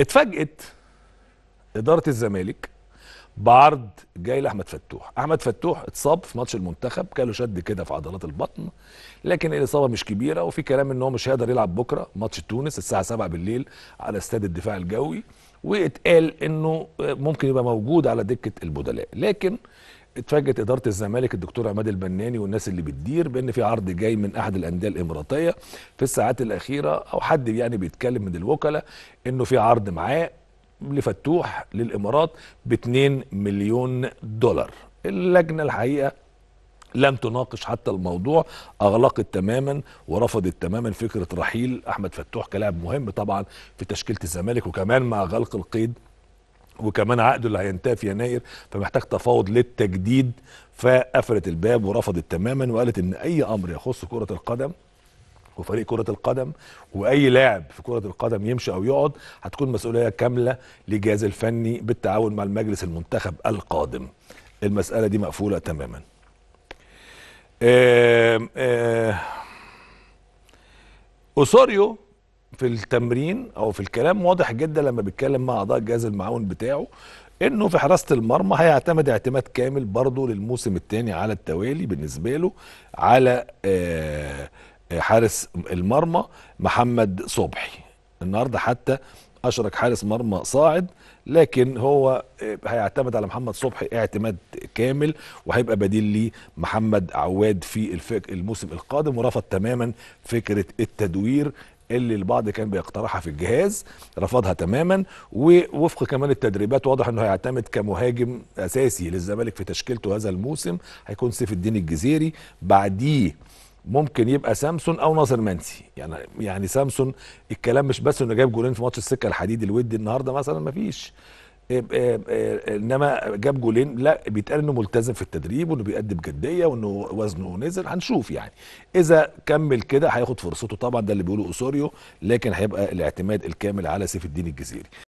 اتفاجئت اداره الزمالك بعرض جاي لاحمد فتوح احمد فتوح اتصاب في ماتش المنتخب كان شد كده في عضلات البطن لكن الاصابه مش كبيره وفي كلام ان هو مش هيقدر يلعب بكره ماتش تونس الساعه 7 بالليل على استاد الدفاع الجوي واتقال انه ممكن يبقى موجود على دكه البدلاء لكن اتفاجئت اداره الزمالك الدكتور عماد البناني والناس اللي بتدير بان في عرض جاي من احد الانديه الاماراتيه في الساعات الاخيره او حد يعني بيتكلم من الوكلاء انه في عرض معاه لفتوح للامارات ب 2 مليون دولار اللجنه الحقيقه لم تناقش حتى الموضوع اغلقت تماما ورفضت تماما فكره رحيل احمد فتوح كلاعب مهم طبعا في تشكيله الزمالك وكمان مع غلق القيد وكمان عقده اللي هينتهي في يناير فمحتاج تفاوض للتجديد فقفلت الباب ورفضت تماما وقالت ان اي امر يخص كره القدم وفريق كرة القدم وأي لاعب في كرة القدم يمشي أو يقعد هتكون مسؤولية كاملة للجهاز الفني بالتعاون مع المجلس المنتخب القادم المسألة دي مقفولة تماما أسوريو في التمرين او في الكلام واضح جدا لما بيتكلم مع اعضاء الجهاز المعاون بتاعه انه في حراسه المرمى هيعتمد اعتماد كامل برضه للموسم الثاني على التوالي بالنسبه له على آه، آه، حارس المرمى محمد صبحي النهارده حتى اشرك حارس مرمى صاعد لكن هو آه، هيعتمد على محمد صبحي اعتماد كامل وهيبقى بديل لمحمد عواد في الموسم القادم ورفض تماما فكره التدوير اللي البعض كان بيقترحها في الجهاز رفضها تماما ووفق كمان التدريبات واضح انه هيعتمد كمهاجم اساسي للزمالك في تشكيلته هذا الموسم هيكون سيف الدين الجزيري بعديه ممكن يبقى سامسون او ناصر منسي يعني يعني سامسون الكلام مش بس انه جايب جولين في ماتش السكه الحديد الودي النهارده مثلا مفيش إيه، إيه، إيه، انما جاب جولين لا بيتقال انه ملتزم في التدريب وانه بيقدم جديه وانه وزنه نزل هنشوف يعني اذا كمل كده هياخد فرصته طبعا ده اللي بيقوله اوسوريو لكن هيبقى الاعتماد الكامل على سيف الدين الجزيري